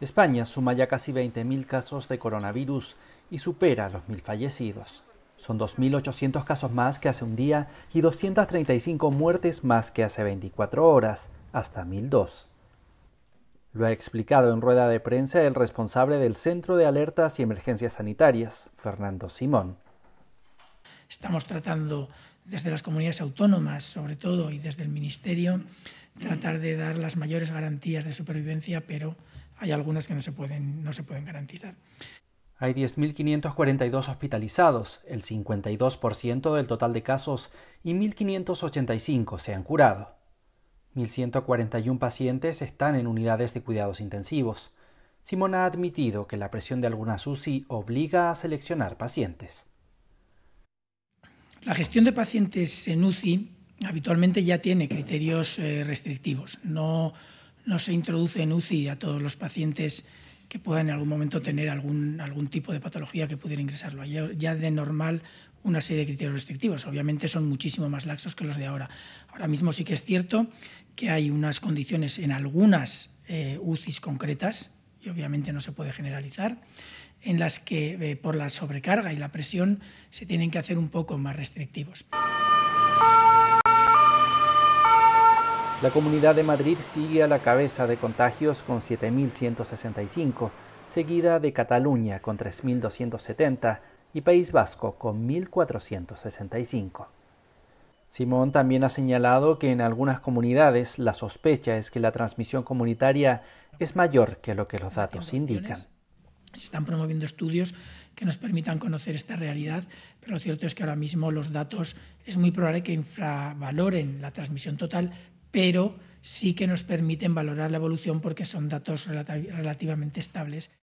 España suma ya casi 20.000 casos de coronavirus y supera los 1.000 fallecidos. Son 2.800 casos más que hace un día y 235 muertes más que hace 24 horas, hasta 1.002. Lo ha explicado en rueda de prensa el responsable del Centro de Alertas y Emergencias Sanitarias, Fernando Simón. Estamos tratando desde las comunidades autónomas, sobre todo, y desde el Ministerio, tratar de dar las mayores garantías de supervivencia, pero hay algunas que no se pueden, no se pueden garantizar. Hay 10.542 hospitalizados, el 52% del total de casos, y 1.585 se han curado. 1.141 pacientes están en unidades de cuidados intensivos. Simón ha admitido que la presión de algunas UCI obliga a seleccionar pacientes. La gestión de pacientes en UCI habitualmente ya tiene criterios eh, restrictivos. No, se introduce en UCI a todos los pacientes que puedan en algún momento tener algún, algún tipo de patología que pudiera ingresarlo. Ya, ya de normal una serie de criterios restrictivos. Obviamente son muchísimo más laxos que los de ahora. Ahora mismo sí que es cierto que hay unas condiciones en algunas eh, UCIs concretas, y obviamente no se puede generalizar, en las que eh, por la sobrecarga y la presión se tienen que hacer un poco más restrictivos. La Comunidad de Madrid sigue a la cabeza de contagios con 7.165, seguida de Cataluña con 3.270 y País Vasco con 1.465. Simón también ha señalado que en algunas comunidades la sospecha es que la transmisión comunitaria es mayor que lo que los datos indican. Se están promoviendo estudios que nos permitan conocer esta realidad, pero lo cierto es que ahora mismo los datos es muy probable que infravaloren la transmisión total, pero sí que nos permiten valorar la evolución porque son datos relativamente estables.